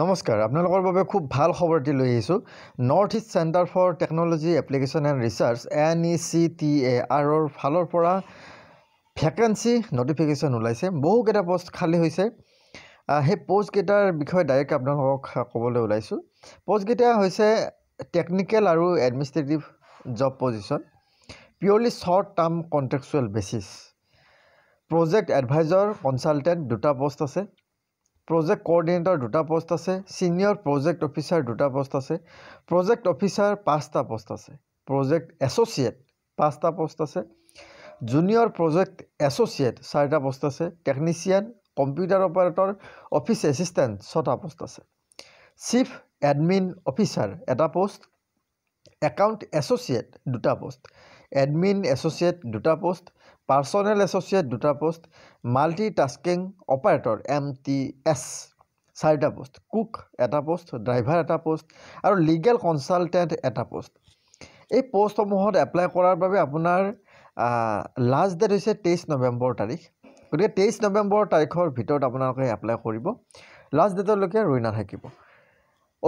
নমস্কাৰ আপোনালোকৰ বাবে খুব ভাল খবৰটি লৈ আহিছোঁ north east centre for technology application and research N E C T A আৰৰ ফালৰ পৰা ভেকেঞ্চি ন'টিফিকেশ্যন ওলাইছে বহুকেইটা পষ্ট খালী হৈছে সেই পষ্টকেইটাৰ বিষয়ে ডাইৰেক্ট আপোনালোকক ক'বলৈ ওলাইছোঁ পষ্টকেইটা হৈছে টেকনিকেল আৰু administrative job position purely short term contractual basis project advisor consultant দুটা পষ্ট আছে প্ৰজেক্ট কৰ্ডিনেটৰ দুটা পষ্ট আছে ছিনিয়ৰ প্ৰজেক্ট অফিচাৰ দুটা পষ্ট আছে প্ৰজেক্ট অফিচাৰ পাঁচটা পষ্ট আছে প্ৰজেক্ট এছ'চিয়েট পাঁচটা পষ্ট আছে জুনিয়ৰ প্ৰজেক্ট এছ'চিয়েট চাৰিটা পষ্ট আছে technician computer operator office assistant ছটা পষ্ট আছে চিফ এডমিন অফিচাৰ এটা পষ্ট একাউণ্ট এছ'চিয়েট দুটা পোষ্ট এডমিন এছ'চিয়েট দুটা প'ষ্ট পাৰ্চনেল এছ'চিয়েট দুটা post multi tasking operator M T S চাৰিটা পোষ্ট কুক এটা পোষ্ট ড্ৰাইভাৰ এটা প'ষ্ট আৰু লিগেল কনচালটেণ্ট এটা প'ষ্ট এই প'ষ্টসমূহত এপ্লাই কৰাৰ বাবে আপোনাৰ লাষ্ট ডেট হৈছে তেইছ নৱেম্বৰ তাৰিখ গতিকে তেইছ নৱেম্বৰ তাৰিখৰ ভিতৰত আপোনালোকে এপ্লাই কৰিব লাষ্ট ডেটলৈকে ৰৈ নাথাকিব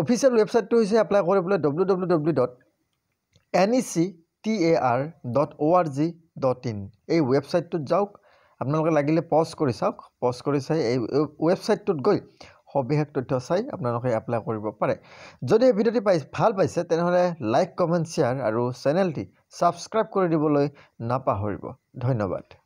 অফিচিয়েল ৱেবছাইটটো হৈছে এপ্লাই কৰিবলৈ W W W dot N E C T A R dot O' R G dot in এই ৱেবছাইটটোত যাওক আপোনালোকে লাগিলে পজ কৰি চাওক পজ কৰি চাই এই ৱেবছাইটটোত গৈ সবিশেষ তথ্য চাই আপোনালোকে এপ্লাই কৰিব পাৰে যদি এই ভিডিঅ'টি পাই ভাল পাইছে তেনেহ'লে লাইক কমেণ্ট শ্বেয়াৰ আৰু চেনেলটি ছাবস্ক্ৰাইব কৰি দিবলৈ নাপাহৰিব ধন্যবাদ